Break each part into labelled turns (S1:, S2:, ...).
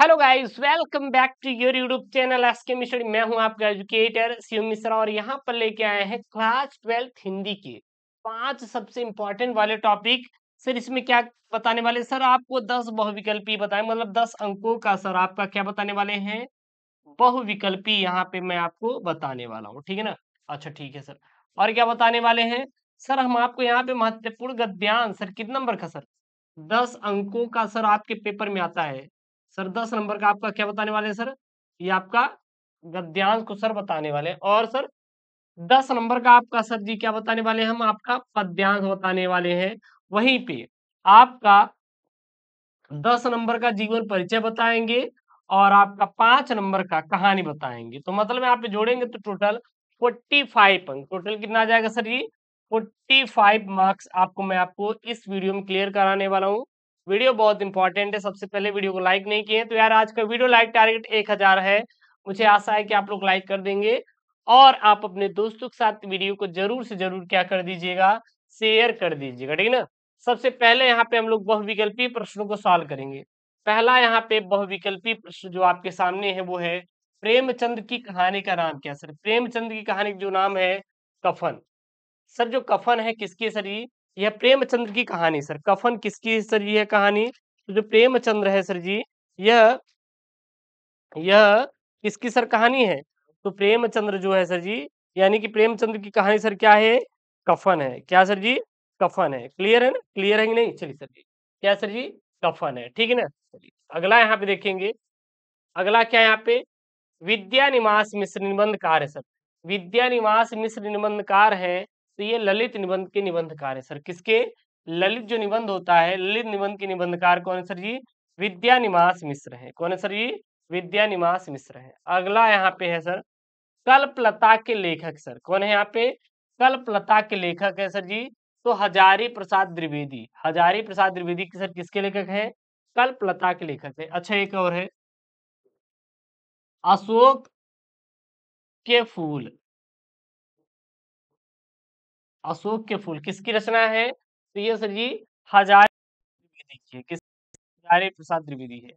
S1: hello guys welcome back to your YouTube channel S K Mishra मैं हूं आपका educator Shiv Mishra और यहां पर लेके आए हैं क्लास ट्वेल्थ हिंदी के पांच सबसे इंपॉर्टेंट वाले टॉपिक सर इसमें क्या बताने वाले सर आपको दस बहुविकल्पी बताए मतलब दस अंकों का सर आपका क्या बताने वाले हैं बहुविकल्पी यहाँ पे मैं आपको बताने वाला हूँ ठीक है ना अच्छा ठीक है सर और क्या बताने वाले हैं सर हम आपको यहाँ पे महत्वपूर्ण गद्यांश सर कितने नंबर का सर दस अंकों का सर आपके पेपर में आता है सर दस नंबर का आपका क्या बताने वाले हैं सर ये आपका गद्यांश को सर बताने वाले हैं और सर दस नंबर का आपका सर जी क्या बताने वाले हैं हम आपका पद्यांश बताने वाले हैं वहीं पे आपका दस नंबर का जीवन परिचय बताएंगे और आपका पांच नंबर का कहानी बताएंगे तो मतलब आप जोड़ेंगे तो टोटल फोर्टी फाइव अंक टोटल कितना आ जाएगा sir ji forty five marks आपको मैं आपको इस वीडियो में क्लियर कराने वाला हूँ वीडियो बहुत इंपॉर्टेंट है सबसे पहले वीडियो को लाइक नहीं किए तो यार आज का वीडियो लाइक टारगेट एक हजार है मुझे आशा है कि आप लोग लाइक कर देंगे और आप अपने दोस्तों के साथ वीडियो को जरूर से जरूर क्या कर दीजिएगा शेयर कर दीजिएगा ठीक है ना सबसे पहले यहाँ पे हम लोग बहुविकल्पी प्रश्नों को सॉल्व करेंगे पहला यहाँ पे बहुविकल्पी प्रश्न जो आपके सामने है वो है प्रेमचंद की कहानी का नाम क्या सर प्रेमचंद की कहानी जो नाम है कफन सर जो कफन है किसकी सर ये यह प्रेमचंद्र की कहानी सर कफन किसकी सर यह कहानी तो जो प्रेमचंद्र है सर जी यह यह किसकी सर कहानी है तो प्रेमचंद्र जो है सर जी यानी कि प्रेमचंद्र की कहानी सर क्या है कफन है क्या सर जी कफन है क्लियर है ना क्लियर है नहीं चलिए सर जी क्या सर जी कफन है ठीक है ना चलिए अगला यहाँ पे देखेंगे अगला क्या यहाँ पे विद्या निवास मिश्र निबंधकार है सर विद्या निवास मिश्र निबंधकार है तो ये ललित निबंध के निबंधकार है सर किसके ललित जो निबंध होता है ललित निबंध के निबंधकार कौन है सर जी विद्या निवास मिश्र है कौन है सर जी विद्या निवास मिश्र है अगला यहाँ पे है सर कल्पलता के लेखक सर कौन है यहाँ पे कल्पलता के लेखक है सर जी तो हजारी प्रसाद द्विवेदी हजारी प्रसाद द्विवेदी के सर किसके लेखक है कल्पलता के लेखक है अच्छा एक और है अशोक के फूल अशोक के फूल किसकी रचना है तो ये सर जी हजारे देखिए किस हजारे प्रसाद त्रिवेदी है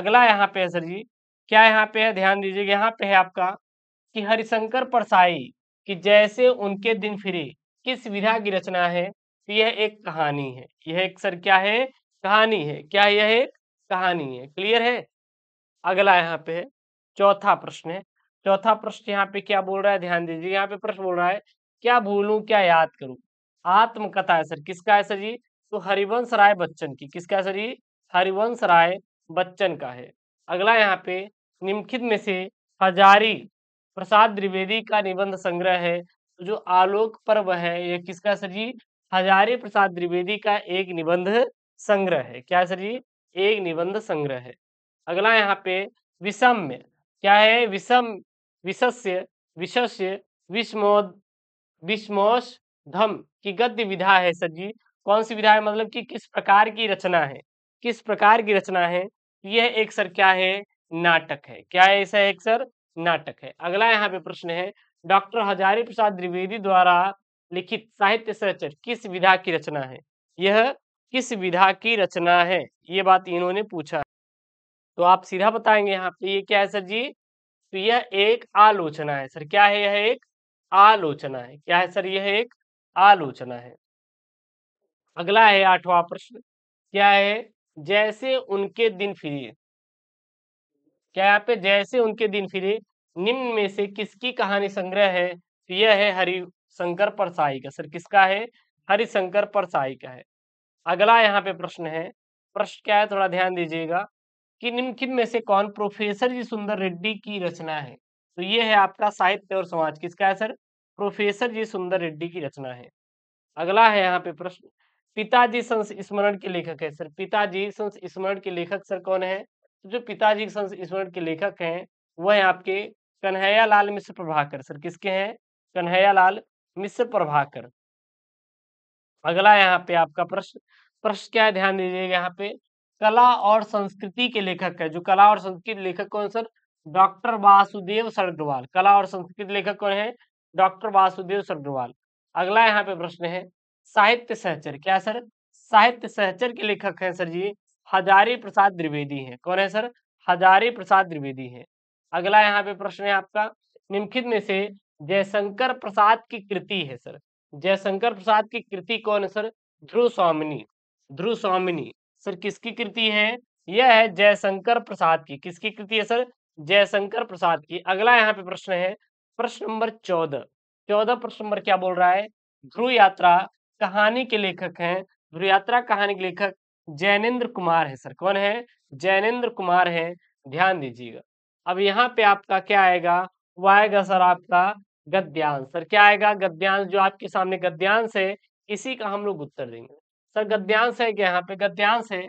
S1: अगला यहाँ पे है सर जी क्या यहाँ पे है ध्यान दीजिएगा यहाँ पे है आपका कि हरिशंकर परसाई कि जैसे उनके दिन फिरे किस विधा की रचना है तो यह एक कहानी है यह एक सर क्या है कहानी है क्या यह एक कहानी है क्लियर है अगला यहाँ पे है चौथा प्रश्न है चौथा प्रश्न यहाँ पे क्या बोल रहा है ध्यान दीजिए यहाँ पे प्रश्न बोल रहा है क्या भूलूं क्या याद करूं आत्मकथा है सर किसका है सर जी तो हरिवंश राय बच्चन की किसका है सर जी हरिवंश राय बच्चन का है अगला यहाँ पे निम्नलिखित में से हजारी प्रसाद द्विवेदी का निबंध संग्रह है तो जो आलोक पर्व है ये किसका सर जी हजारी प्रसाद द्विवेदी का एक निबंध संग्रह है क्या सर जी एक निबंध संग्रह है अगला यहाँ पे विषम में क्या है विषम विशस्य विशस्य विस्मोद विस्मोश धम की गद्य विधा है सर जी कौन सी विधा है मतलब कि किस प्रकार की रचना है किस प्रकार की रचना है यह एक सर क्या है नाटक है क्या है ऐसा एक सर नाटक है अगला यहाँ पे प्रश्न है डॉक्टर हजारी प्रसाद द्विवेदी द्वारा लिखित साहित्य सचर किस विधा की रचना है यह किस विधा की रचना है ये बात इन्होंने पूछा तो आप सीधा बताएंगे यहाँ पे ये क्या है सर जी तो यह एक आलोचना है सर क्या है यह एक आलोचना है क्या है सर यह एक आलोचना है अगला है आठवां प्रश्न क्या है जैसे उनके दिन फिरे क्या यहाँ पे जैसे उनके दिन फिरे निम्न में से किसकी कहानी संग्रह है तो यह है हरिशंकर परसाई का सर किसका है हरिशंकर परसाई का है अगला यहाँ पे प्रश्न है प्रश्न क्या है थोड़ा ध्यान दीजिएगा कि निम्नलिखित में से कौन प्रोफेसर जी सुंदर रेड्डी की रचना है तो ये है आपका साहित्य और समाज किसका है सर प्रोफेसर जी सुंदर रेड्डी की रचना है अगला है यहाँ पे प्रश्न पिताजी संस्मरण के लेखक है सर पिताजी संस्मरण के लेखक सर कौन है जो पिताजी संस्मरण के लेखक हैं वह है आपके कन्हैया लाल मिश्र प्रभाकर सर किसके हैं कन्हैया लाल मिश्र प्रभाकर अगला यहाँ पे आपका प्रश्न प्रश्न क्या है ध्यान दीजिएगा यहाँ पे कला और संस्कृति के लेखक है जो कला और संस्कृति लेखक कौन सर डॉक्टर वासुदेव सरग्रवाल कला और संस्कृत लेखक कौन है डॉक्टर वासुदेव सरग्रवाल अगला यहाँ पे प्रश्न है साहित्य सहचर क्या सर साहित्य सहचर के लेखक हैं सर जी हजारी प्रसाद द्विवेदी हैं कौन है सर हजारी प्रसाद द्विवेदी हैं अगला यहाँ पे प्रश्न है आपका निम्नलिखित में से जयशंकर प्रसाद की कृति है सर जयशंकर प्रसाद की कृति कौन है सर ध्रुव स्वामिनी ध्रुव स्वामिनी सर किसकी कृति है यह है जयशंकर प्रसाद की किसकी कृति है सर जयशंकर प्रसाद की अगला यहाँ पे प्रश्न है प्रश्न नंबर चौदह चौदह प्रश्न नंबर क्या बोल रहा है ध्रुव यात्रा कहानी के लेखक हैं ध्रुव यात्रा कहानी के लेखक जैनेन्द्र कुमार है सर कौन है जैनेन्द्र कुमार है ध्यान दीजिएगा अब यहाँ पे आपका क्या आएगा वो आएगा सर आपका गद्यांश सर क्या आएगा गद्यांश जो आपके सामने गद्यांश है इसी का हम लोग उत्तर देंगे सर गद्यांश है क्या यहाँ पे गद्यांश है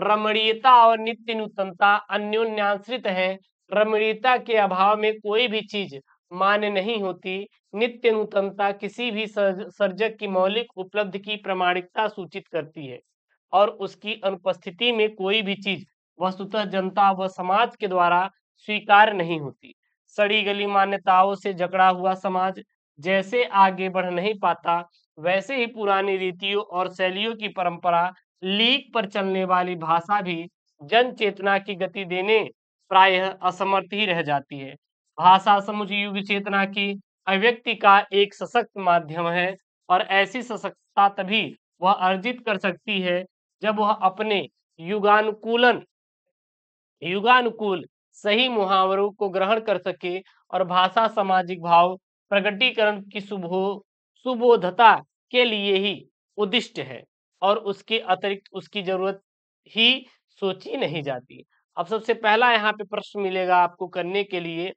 S1: रमणीयता और नित्य नूतनता अन्योन्याश्रित है रमणीयता के अभाव में कोई भी चीज मान्य नहीं होती नित्य नूतनता किसी भी सर्जक की मौलिक उपलब्धि की प्रमाणिकता सूचित करती है और उसकी अनुपस्थिति में कोई भी चीज वस्तुतः जनता व समाज के द्वारा स्वीकार नहीं होती सड़ी गली मान्यताओं से जकड़ा हुआ समाज जैसे आगे बढ़ नहीं पाता वैसे ही पुरानी रीतियों और शैलियों की परंपरा लीक पर चलने वाली भाषा भी जन चेतना की गति देने प्रायः असमर्थ ही रह जाती है भाषा समझ युग चेतना की अभिव्यक्ति का एक सशक्त माध्यम है और ऐसी सशक्तता तभी वह अर्जित कर सकती है जब वह अपने युगानुकूलन युगानुकूल सही मुहावरों को ग्रहण कर सके और भाषा सामाजिक भाव प्रगटीकरण की सुबो सुबोधता के लिए ही उद्दिष्ट है और उसके अतिरिक्त उसकी जरूरत ही सोची नहीं जाती अब सबसे पहला यहाँ पे प्रश्न मिलेगा आपको करने के लिए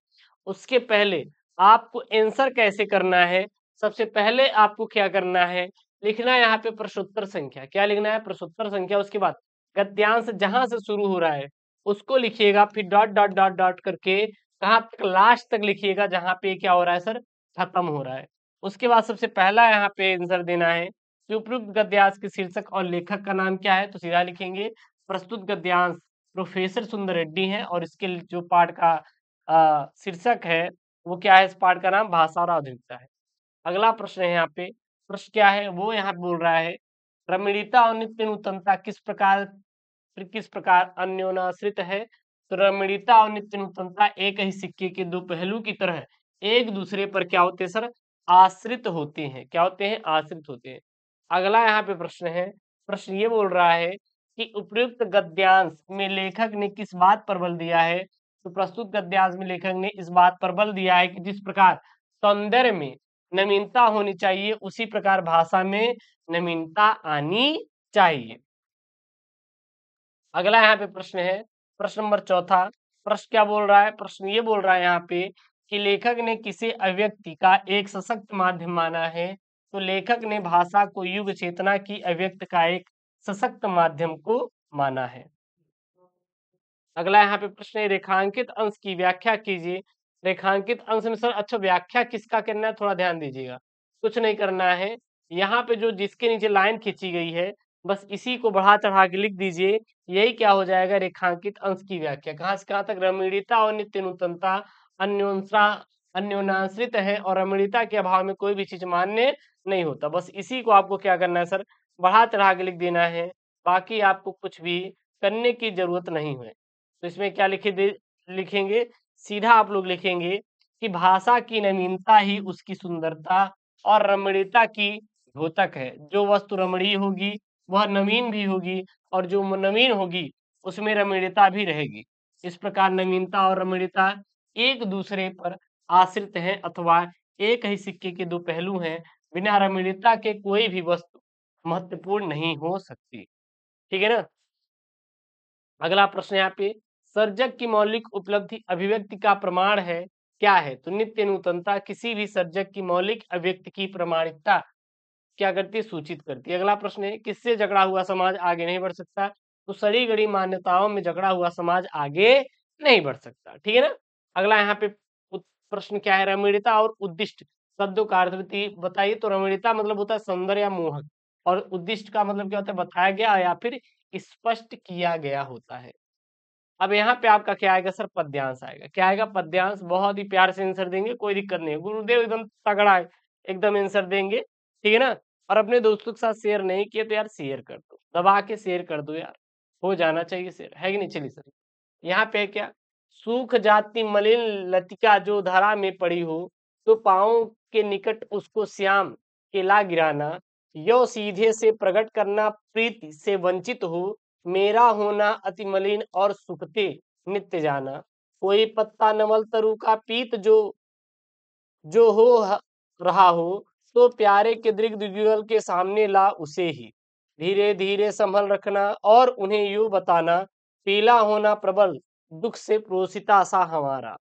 S1: उसके पहले आपको एंसर कैसे करना है सबसे पहले आपको क्या करना है लिखना है यहाँ पे प्रश्नोत्तर संख्या क्या लिखना है प्रश्नोत्तर संख्या उसके बाद गद्यांश जहां से शुरू हो रहा है उसको लिखिएगा फिर डॉट डॉट डॉट डॉट करके कहाँ तक लास्ट तक लिखिएगा जहाँ पे क्या हो रहा है सर खत्म हो रहा है उसके बाद सबसे पहला यहाँ पे आंसर देना है उपयुक्त गद्यांश के शीर्षक और लेखक का नाम क्या है तो सीधा लिखेंगे प्रस्तुत गद्यांश प्रोफेसर सुंदर रेड्डी हैं और इसके जो पाठ का शीर्षक है वो क्या है इस पाठ का नाम भाषा और आधुनिकता है अगला प्रश्न है यहाँ पे प्रश्न क्या है वो यहाँ बोल रहा है रमणीयता और नित्य नूतनता किस प्रकार किस प्रकार अन्योनाश्रित है तो रमणीयता और नित्य नूतनता एक ही सिक्के के दो पहलू की तरह एक दूसरे पर क्या होते हैं सर आश्रित होते हैं क्या होते हैं आश्रित होते हैं अगला यहाँ पे प्रश्न है प्रश्न ये बोल रहा है कि उपयुक्त गद्यांश में लेखक ने किस बात पर बल दिया है तो प्रस्तुत गद्यांश में लेखक ने इस बात पर बल दिया है कि जिस प्रकार सौंदर्य में नवीनता होनी चाहिए उसी प्रकार भाषा में नवीनता आनी चाहिए अगला यहाँ पे प्रश्न है प्रश्न नंबर चौथा प्रश्न क्या बोल रहा है प्रश्न ये बोल रहा है यहाँ पे कि लेखक ने किसी अव्यक्ति का एक सशक्त माध्यम माना है तो लेखक ने भाषा को युग चेतना की अव्यक्त का एक सशक्त माध्यम को माना है अगला यहाँ पे प्रश्न है रेखांकित अंश की व्याख्या कीजिए रेखांकित अंश में सर अच्छा व्याख्या किसका करना है थोड़ा ध्यान दीजिएगा कुछ नहीं करना है यहाँ पे जो जिसके नीचे लाइन खींची गई है बस इसी को बढ़ा चढ़ा के लिख दीजिए यही क्या हो जाएगा रेखांकित अंश की व्याख्या कहाँ से कहाँ तक रमणीयता और नित्य नूतनता अन्योंसा अन्योनाश्रित है और रमणीयता के अभाव में कोई भी चीज मान्य नहीं होता बस इसी को आपको क्या करना है सर बढ़ा चढ़ा के लिख देना है बाकी आपको कुछ भी करने की जरूरत नहीं है तो इसमें क्या लिखे दे लिखेंगे सीधा आप लोग लिखेंगे कि भाषा की नवीनता ही उसकी सुंदरता और रमणीयता की द्योतक है जो वस्तु रमणीय होगी वह नवीन भी होगी और जो नवीन होगी उसमें रमणीयता भी रहेगी इस प्रकार नवीनता और रमणीयता एक दूसरे पर आश्रित हैं अथवा एक ही सिक्के के दो पहलू हैं बिना रमणीयता के कोई भी वस्तु महत्वपूर्ण नहीं हो सकती ठीक है ना अगला प्रश्न यहाँ पे सर्जक की मौलिक उपलब्धि अभिव्यक्ति का प्रमाण है क्या है तो नित्य नूतनता किसी भी सर्जक की मौलिक अभिव्यक्ति की प्रमाणिकता क्या करती है सूचित करती है अगला प्रश्न है किससे झगड़ा हुआ समाज आगे नहीं बढ़ सकता तो सड़ी गड़ी मान्यताओं में झगड़ा हुआ समाज आगे नहीं बढ़ सकता ठीक है ना अगला यहाँ पे प्रश्न क्या है रमणीयता और उद्दिष्ट शब्दों का अर्थ बताइए तो रमणीयता मतलब होता है सौंदर्य या मोहक और उद्दिष्ट का मतलब क्या होता है बताया गया या फिर स्पष्ट किया गया होता है अब यहाँ पे आपका क्या आएगा सर पद्यांश आएगा क्या आएगा पद्यांश बहुत ही प्यार से आंसर देंगे कोई दिक्कत नहीं है गुरुदेव एकदम तगड़ा है एकदम आंसर देंगे ठीक है ना और अपने दोस्तों के साथ शेयर नहीं किए तो यार शेयर कर दो दबा के शेयर कर दो यार हो जाना चाहिए शेयर है कि नहीं चलिए सर यहाँ पे क्या सूख जाती मलिन लतिका जो धरा में पड़ी हो तो पाओ के निकट उसको श्याम केला गिराना यो सीधे से प्रकट करना प्रीति से वंचित हो मेरा होना अति मलिन और सुखते नित्य जाना कोई पत्ता नवल तरु का पीत जो जो हो रहा हो तो प्यारे के दृग्गल के सामने ला उसे ही धीरे धीरे संभल रखना और उन्हें यू बताना पीला होना प्रबल दुख से प्रोसिता सा हमारा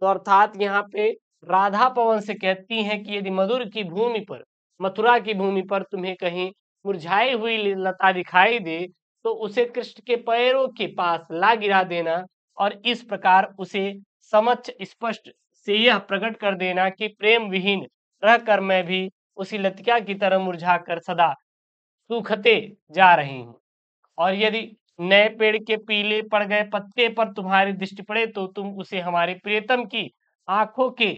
S1: तो अर्थात यहाँ पे राधा पवन से कहती हैं कि यदि मधुर की भूमि पर मथुरा की भूमि पर तुम्हें कहीं मुरझाई हुई लता दिखाई दे तो उसे कृष्ण के पैरों के पास ला गिरा देना और इस प्रकार उसे समक्ष स्पष्ट से यह प्रकट कर देना कि प्रेम विहीन रह कर मैं भी उसी लतिका की तरह मुरझा कर सदा सूखते जा रही हूँ और यदि नए पेड़ के पीले पड़ गए पत्ते पर तुम्हारी दृष्टि पड़े तो तुम उसे हमारे प्रियतम की आंखों के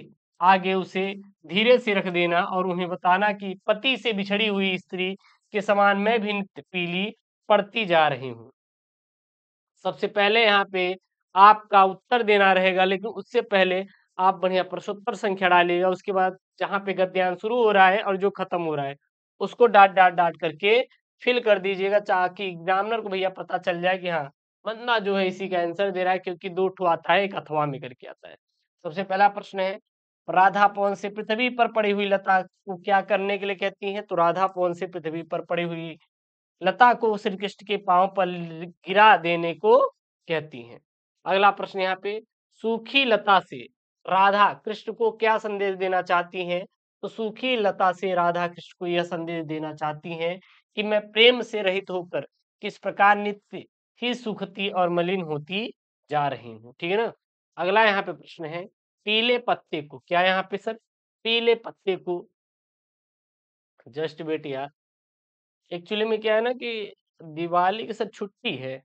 S1: आगे उसे धीरे से रख देना और उन्हें बताना कि पति से बिछड़ी हुई स्त्री के समान मैं भी पीली पड़ती जा रही हूँ सबसे पहले यहाँ पे आपका उत्तर देना रहेगा लेकिन उससे पहले आप बढ़िया प्रश्नोत्तर संख्या डालिएगा उसके बाद जहाँ पे गद्यांश शुरू हो रहा है और जो खत्म हो रहा है उसको डाट डाट डाट करके फिल कर दीजिएगा ताकि एग्जामिनर को भैया पता चल जाए कि हाँ बंदा जो है इसी का आंसर दे रहा है क्योंकि दो ठो आता है एक अथवा में करके आता है सबसे पहला प्रश्न है राधा पवन से पृथ्वी पर पड़ी हुई लता को क्या करने के लिए कहती है तो राधा पवन से पृथ्वी पर पड़ी हुई लता को श्री कृष्ण के पांव पर गिरा देने को कहती हैं अगला प्रश्न यहाँ पे सूखी लता से राधा कृष्ण को क्या संदेश देना चाहती हैं तो सूखी लता से राधा कृष्ण को यह संदेश देना चाहती हैं कि मैं प्रेम से रहित होकर किस प्रकार नित्य ही सुखती और मलिन होती जा रही हूँ ठीक है ना अगला यहाँ पे प्रश्न है पीले पत्ते को क्या यहाँ पे सर पीले पत्ते को जस्ट बेटिया एक्चुअली में क्या है ना कि दिवाली की सर छुट्टी है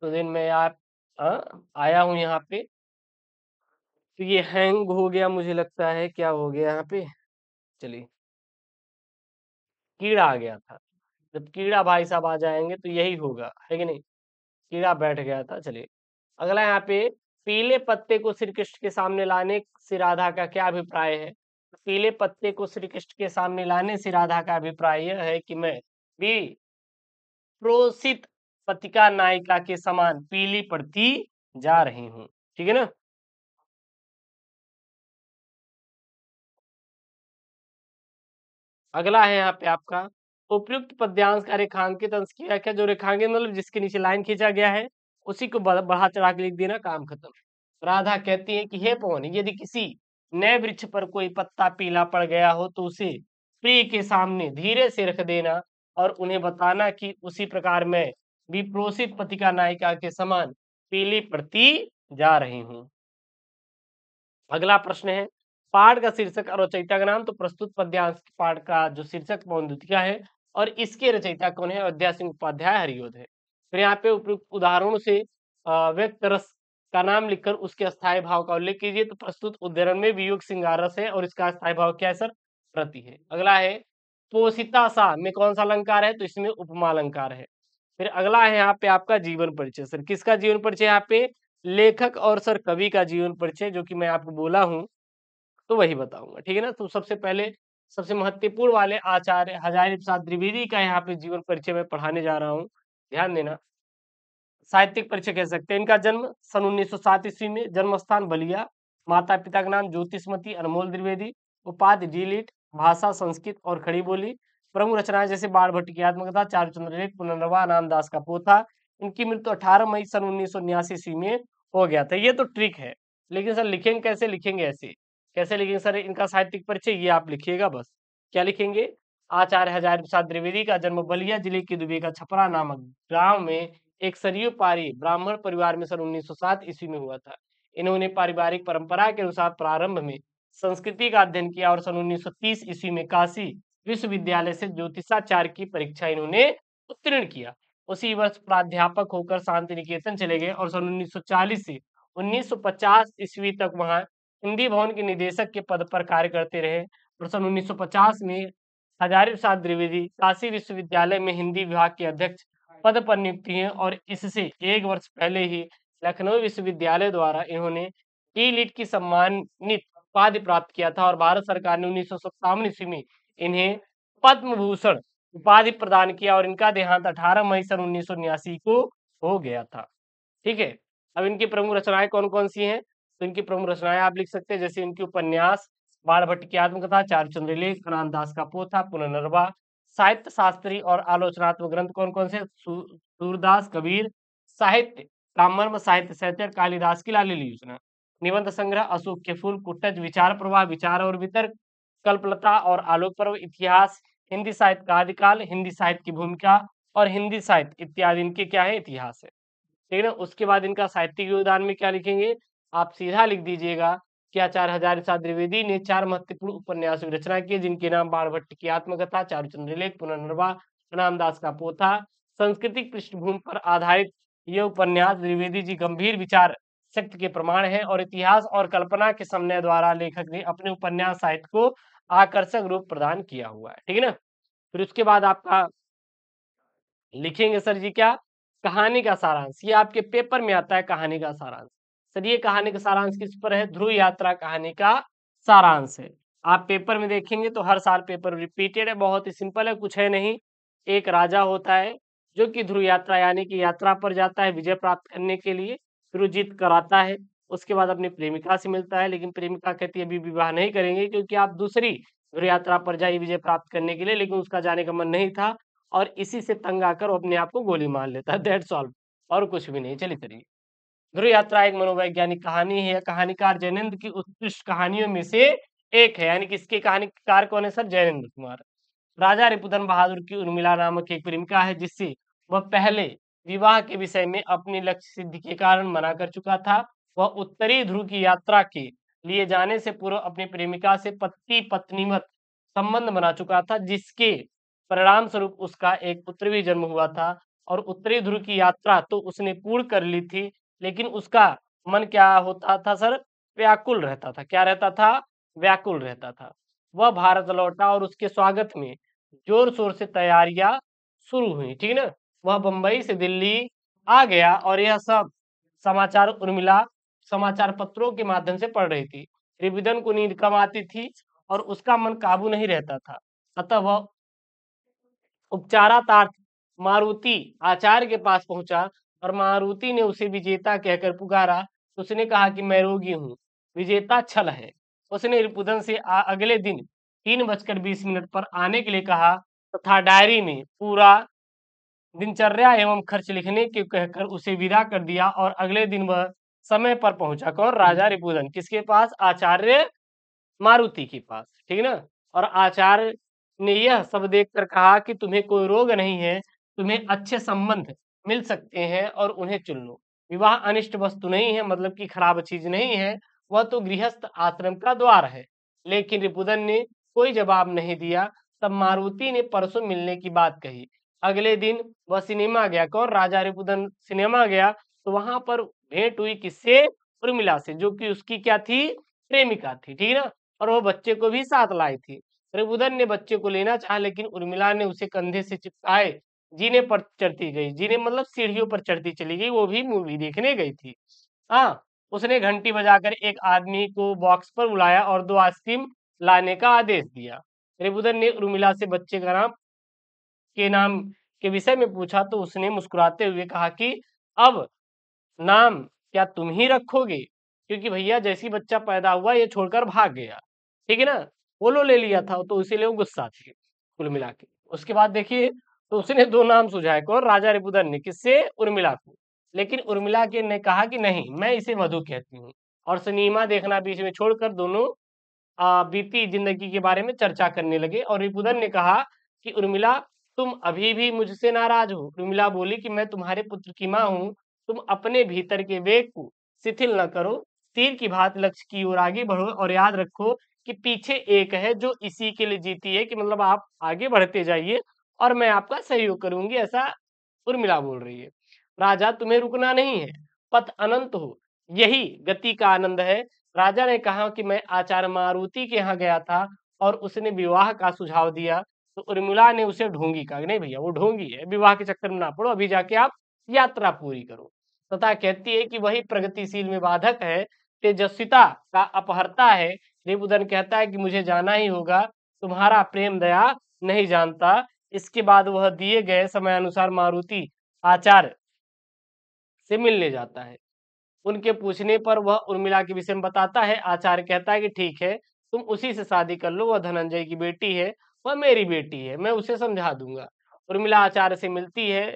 S1: तो दिन मैं आप आ, हाँ, आया हूँ यहाँ पे तो ये हैंग हो गया मुझे लगता है क्या हो गया यहाँ पे चलिए कीड़ा आ गया था जब कीड़ा भाई साहब आ जाएंगे तो यही होगा है कि नहीं कीड़ा बैठ गया था चलिए अगला यहाँ पे पीले पत्ते को श्री कृष्ण के सामने लाने से राधा का क्या अभिप्राय है पीले पत्ते को श्री कृष्ण के सामने लाने से राधा का अभिप्राय यह है कि मैं भी प्रोसित पतिका नायिका के समान पीली पड़ती जा रही हूं ठीक है ना अगला है यहाँ पे आपका उपयुक्त पद्यांश का रेखांकित अंश किया क्या जो रेखांकित मतलब जिसके नीचे लाइन खींचा गया है उसी को बढ़ा चढ़ा के लिख देना काम खत्म राधा कहती है कि हे पवन यदि किसी नए वृक्ष पर कोई पत्ता पीला पड़ गया हो तो उसे प्रिय के सामने धीरे से रख देना और उन्हें बताना कि उसी प्रकार मैं भी प्रोसित पतिका नायिका के समान पीली पड़ती जा रही हूं अगला प्रश्न है पाठ का शीर्षक और रचयिता का नाम तो प्रस्तुत पद्यांश पाठ का जो शीर्षक द्वितिया है और इसके रचयिता कौन है अध्याय सिंह उपाध्याय हरियोध है फिर यहाँ पे उपयुक्त उदाहरणों से व्यक्त रस का नाम लिखकर उसके अस्थायी भाव का उल्लेख कीजिए तो प्रस्तुत उदाहरण में वियोग सिंगारस है और इसका अस्थायी भाव क्या है सर प्रति है अगला है पोषिता सा में कौन सा अलंकार है तो इसमें उपमा अलंकार है फिर अगला है यहाँ पे आपका जीवन परिचय सर किसका जीवन परिचय यहाँ पे लेखक और सर कवि का जीवन परिचय जो कि मैं आपको बोला हूँ तो वही बताऊंगा ठीक है ना तो सबसे पहले सबसे महत्वपूर्ण वाले आचार्य हजारी प्रसाद द्विवेदी का यहाँ पे जीवन परिचय मैं पढ़ाने जा रहा हूँ ध्यान देना साहित्यिक परिचय कह सकते हैं इनका जन्म सन 1907 ईस्वी में जन्म स्थान बलिया माता पिता का नाम ज्योतिषमती अनमोल द्विवेदी उपाधि डीलिट भाषा संस्कृत और खड़ी बोली प्रमुख रचनाएं जैसे बाढ़ भट्ट की आत्मकथा चारू चंद्रलेट पुनर्वा रामदास का पोथा इनकी मृत्यु अठारह मई सन उन्नीस ईस्वी में हो गया था ये तो ट्रिक है लेकिन सर लिखेंगे कैसे लिखेंगे ऐसे कैसे लिखेंगे सर इनका साहित्यिक परिचय ये आप लिखिएगा बस क्या लिखेंगे आचार्य हजार प्रसाद द्विवेदी का जन्म बलिया जिले के दुबे का छपरा नामक गांव में एक सरयू पारी ब्राह्मण परिवार में सन 1907 ईस्वी में हुआ था इन्होंने पारिवारिक परंपरा के अनुसार प्रारंभ में संस्कृति का अध्ययन किया और सन 1930 ईस्वी में काशी विश्वविद्यालय से ज्योतिषाचार्य की परीक्षा इन्होंने उत्तीर्ण किया उसी वर्ष प्राध्यापक होकर शांति निकेतन चले गए और सन उन्नीस से उन्नीस ईस्वी तक वहां हिंदी भवन के निदेशक के पद पर कार्य करते रहे और सन 1950 में हजारी प्रसाद द्विवेदी काशी विश्वविद्यालय में हिंदी विभाग के अध्यक्ष पद पर नियुक्ति है और इससे एक वर्ष पहले ही लखनऊ विश्वविद्यालय द्वारा इन्होंने ई लिट की सम्मानित उपाधि प्राप्त किया था और भारत सरकार ने उन्नीस सौ ईस्वी में इन्हें पद्म भूषण उपाधि प्रदान किया और इनका देहांत 18 मई सन उन्नीस को हो गया था ठीक है अब इनकी प्रमुख रचनाएं कौन कौन सी हैं तो इनकी प्रमुख रचनाएं आप लिख सकते हैं जैसे इनके उपन्यास बाणभट्ट की आत्मकथा चार चंद्रेली दास का पोथा पुनर्वा साहित्य शास्त्री और आलोचनात्मक ग्रंथ कौन कौन से सूरदास कबीर साहित्य कामर्म साहित्य साहित्य कालिदास की लाली योजना निबंध संग्रह अशोक के फूल कुटज विचार प्रवाह विचार और वितर कल्पलता और आलोक पर्व इतिहास हिंदी साहित्य का आदिकाल हिंदी साहित्य की भूमिका और हिंदी साहित्य इत्यादि इनके क्या है इतिहास है ठीक है उसके बाद इनका साहित्य योगदान में क्या लिखेंगे आप सीधा लिख दीजिएगा के आचार्य हजार द्विवेदी ने चार महत्वपूर्ण उपन्यास की रचना की जिनके नाम बाणभट्ट की आत्मकथा लेख पुनर्वा रामदास का पोथा सांस्कृतिक पृष्ठभूमि पर आधारित ये उपन्यास द्विवेदी जी गंभीर विचार शक्ति के प्रमाण है और इतिहास और कल्पना के समन्वय द्वारा लेखक ने अपने उपन्यास साहित्य को आकर्षक रूप प्रदान किया हुआ है ठीक है ना फिर उसके बाद आपका लिखेंगे सर जी क्या कहानी का सारांश ये आपके पेपर में आता है कहानी का सारांश सर ये कहानी का सारांश किस पर है ध्रुव यात्रा कहानी का सारांश है आप पेपर में देखेंगे तो हर साल पेपर रिपीटेड है बहुत ही सिंपल है कुछ है नहीं एक राजा होता है जो कि ध्रुव यात्रा यानी कि यात्रा पर जाता है विजय प्राप्त करने के लिए फिर जीत कराता है उसके बाद अपनी प्रेमिका से मिलता है लेकिन प्रेमिका कहती है अभी विवाह नहीं करेंगे क्योंकि आप दूसरी ध्रुव यात्रा पर जाइए विजय प्राप्त करने के लिए लेकिन उसका जाने का मन नहीं था और इसी से तंग आकर वो अपने आप को गोली मार लेता है दैट सॉल्व और कुछ भी नहीं चलिए करिए ध्रुव यात्रा एक मनोवैज्ञानिक कहानी है कहानीकार जैनेन्द्र की उत्कृष्ट कहानियों में से एक है यानी कि इसके कहानीकार कौन है सर जैनेन्द्र कुमार राजा रिपुदन बहादुर की उर्मिला नामक एक प्रेमिका है जिससे वह पहले विवाह के विषय में अपनी लक्ष्य सिद्धि के कारण मना कर चुका था वह उत्तरी ध्रुव की यात्रा के लिए जाने से पूर्व अपनी प्रेमिका से पति पत्नीमत संबंध बना चुका था जिसके परिणाम स्वरूप उसका एक पुत्र भी जन्म हुआ था और उत्तरी ध्रुव की यात्रा तो उसने पूर्ण कर ली थी लेकिन उसका मन क्या होता था सर व्याकुल रहता था क्या रहता था व्याकुल रहता था वह भारत लौटा और उसके स्वागत में जोर शोर से तैयारियां शुरू हुई ठीक ना वह बंबई से दिल्ली आ गया और यह सब समाचार उर्मिला समाचार पत्रों के माध्यम से पढ़ रही थी त्रिविदन को नींद कम आती थी और उसका मन काबू नहीं रहता था अतः वह उपचारातार्थ मारुति आचार्य के पास पहुंचा और मारुति ने उसे विजेता कहकर पुकारा उसने कहा कि मैं रोगी हूँ विजेता छल है उसने रिपुदन से अगले दिन तीन बजकर बीस मिनट पर आने के लिए कहा तथा डायरी में पूरा दिनचर्या एवं खर्च लिखने के कहकर उसे विदा कर दिया और अगले दिन वह समय पर पहुंचा और राजा रिपुदन किसके पास आचार्य मारुति के पास ठीक ना और आचार्य ने यह सब देखकर कहा कि तुम्हें कोई रोग नहीं है तुम्हें अच्छे संबंध मिल सकते हैं और उन्हें चुन लो विवाह अनिष्ट वस्तु नहीं है मतलब कि खराब चीज नहीं है वह तो गृहस्थ आश्रम का द्वार है लेकिन रिपुदन ने कोई जवाब नहीं दिया तब मारुति ने परसों मिलने की बात कही अगले दिन वह सिनेमा गया कौन राजा रिपुदन सिनेमा गया तो वहां पर भेंट हुई किससे उर्मिला से जो कि उसकी क्या थी प्रेमिका थी ठीक ना और वह बच्चे को भी साथ लाई थी रिपुदन ने बच्चे को लेना चाहा लेकिन उर्मिला ने उसे कंधे से चिपकाए जीने पर चढ़ती गई जीने मतलब सीढ़ियों पर चढ़ती चली गई वो भी मूवी देखने गई थी हाँ उसने घंटी बजाकर एक आदमी को बॉक्स पर बुलाया और दो आइसक्रीम लाने का आदेश दिया रेबुदन ने उर्मिला से बच्चे का नाम के नाम के विषय में पूछा तो उसने मुस्कुराते हुए कहा कि अब नाम क्या तुम ही रखोगे क्योंकि भैया जैसी बच्चा पैदा हुआ ये छोड़कर भाग गया ठीक है ना वो लो ले लिया था तो इसीलिए गुस्सा थी कुल मिला के उसके बाद देखिए तो उसने दो नाम सुझाए कौन राजा रिपुदन ने किससे उर्मिला को लेकिन उर्मिला के ने कहा कि नहीं मैं इसे वधु कहती हूँ और सिनेमा देखना बीच में छोड़कर दोनों बीती जिंदगी के बारे में चर्चा करने लगे और रिपुदन ने कहा कि उर्मिला तुम अभी भी मुझसे नाराज हो उर्मिला बोली कि मैं तुम्हारे पुत्र की माँ हूँ तुम अपने भीतर के वेग को शिथिल न करो तीर की भात लक्ष्य की ओर आगे बढ़ो और याद रखो कि पीछे एक है जो इसी के लिए जीती है कि मतलब आप आगे बढ़ते जाइए और मैं आपका सहयोग करूंगी ऐसा उर्मिला बोल रही है राजा तुम्हें रुकना नहीं है पथ अनंत हो यही गति का आनंद है राजा ने कहा कि मैं आचार्य मारुति के यहाँ गया था और उसने विवाह का सुझाव दिया तो उर्मिला ने उसे ढोंगी कहा नहीं भैया वो ढोंगी है विवाह के चक्कर में ना पड़ो अभी जाके आप यात्रा पूरी करो तथा कहती है कि वही प्रगतिशील में बाधक है तेजस्विता का अपहरता है रेबुदन कहता है कि मुझे जाना ही होगा तुम्हारा प्रेम दया नहीं जानता इसके बाद वह दिए गए समय अनुसार मारुति आचार्य से मिलने जाता है उनके पूछने पर वह उर्मिला के विषय में बताता है आचार्य कहता है कि ठीक है तुम उसी से शादी कर लो वह धनंजय की बेटी है वह मेरी बेटी है मैं उसे समझा दूंगा उर्मिला आचार्य से मिलती है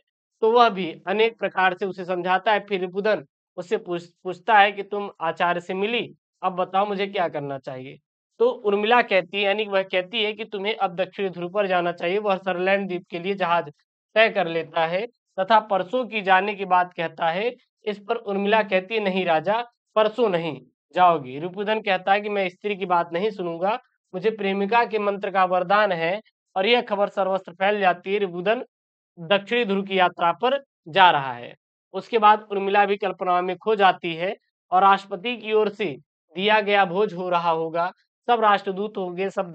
S1: तो वह भी अनेक प्रकार से उसे समझाता है फिर बुधन उससे पूछ पूछता है कि तुम आचार्य से मिली अब बताओ मुझे क्या करना चाहिए तो उर्मिला कहती है यानी वह कहती है कि तुम्हें अब दक्षिण ध्रुव पर जाना चाहिए वह सरलैंड द्वीप के लिए जहाज तय कर लेता है तथा परसों की जाने की बात कहता है इस पर उर्मिला कहती है नहीं राजा परसों नहीं जाओगी रिपुदन कहता है कि मैं स्त्री की बात नहीं सुनूंगा मुझे प्रेमिका के मंत्र का वरदान है और यह खबर सर्वस्त्र फैल जाती है रिपुदन दक्षिणी ध्रुव की यात्रा पर जा रहा है उसके बाद उर्मिला भी कल्पना में खो जाती है और राष्ट्रपति की ओर से दिया गया भोज हो रहा होगा सब राष्ट्रदूत होंगे सब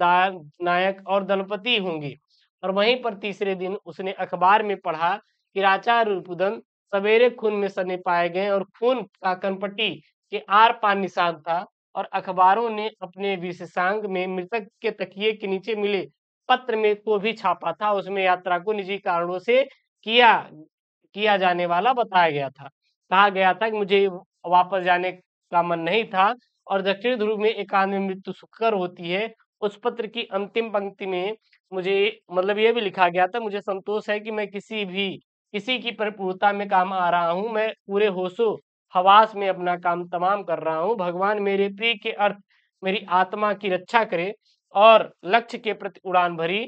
S1: नायक और दलपति होंगे और वहीं पर तीसरे दिन उसने अखबार में पढ़ा कि राजा रूपुदन सवेरे खून में सने पाए गए और खून का कनपट्टी के आर पार निशान था और अखबारों ने अपने विशेषांग में मृतक के तकिए के नीचे मिले पत्र में को भी छापा था उसमें यात्रा को निजी कारणों से किया किया जाने वाला बताया गया था कहा गया था कि मुझे वापस जाने का मन नहीं था और दक्षिण ध्रुव में एकांत में मृत्यु सुखकर होती है उस पत्र की अंतिम पंक्ति में मुझे मतलब यह भी लिखा गया था मुझे संतोष है कि मैं किसी भी किसी की परिपूर्णता में काम आ रहा हूँ मैं पूरे होशो हवास में अपना काम तमाम कर रहा हूँ भगवान मेरे प्रिय के अर्थ मेरी आत्मा की रक्षा करे और लक्ष्य के प्रति उड़ान भरी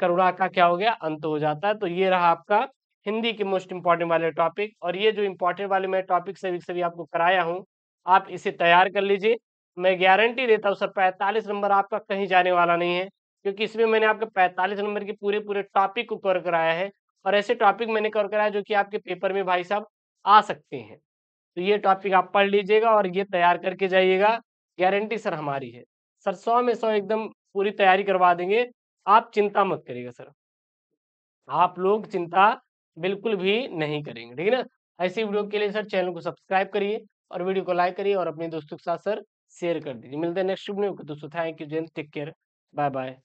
S1: करुणा का क्या हो गया अंत हो जाता है तो ये रहा आपका हिंदी के मोस्ट इम्पॉर्टेंट वाले टॉपिक और ये जो इम्पोर्टेंट वाले मैं टॉपिक सभी सभी आपको कराया हूँ आप इसे तैयार कर लीजिए मैं गारंटी देता हूँ सर पैंतालीस नंबर आपका कहीं जाने वाला नहीं है क्योंकि इसमें मैंने आपके पैंतालीस नंबर के पूरे पूरे टॉपिक को कवर कराया है और ऐसे टॉपिक मैंने कवर कराया जो कि आपके पेपर में भाई साहब आ सकते हैं तो ये टॉपिक आप पढ़ लीजिएगा और ये तैयार करके जाइएगा गारंटी सर हमारी है सर सौ में सौ एकदम पूरी तैयारी करवा देंगे आप चिंता मत करिएगा सर आप लोग चिंता बिल्कुल भी नहीं करेंगे ठीक है ना ऐसी वीडियो के लिए सर चैनल को सब्सक्राइब करिए और वीडियो को लाइक करिए और अपने दोस्तों के साथ सर शेयर कर दीजिए मिलते हैं नेक्स्ट वीडियो दोस्तों थैंक यू जैन टेक केयर बाय बाय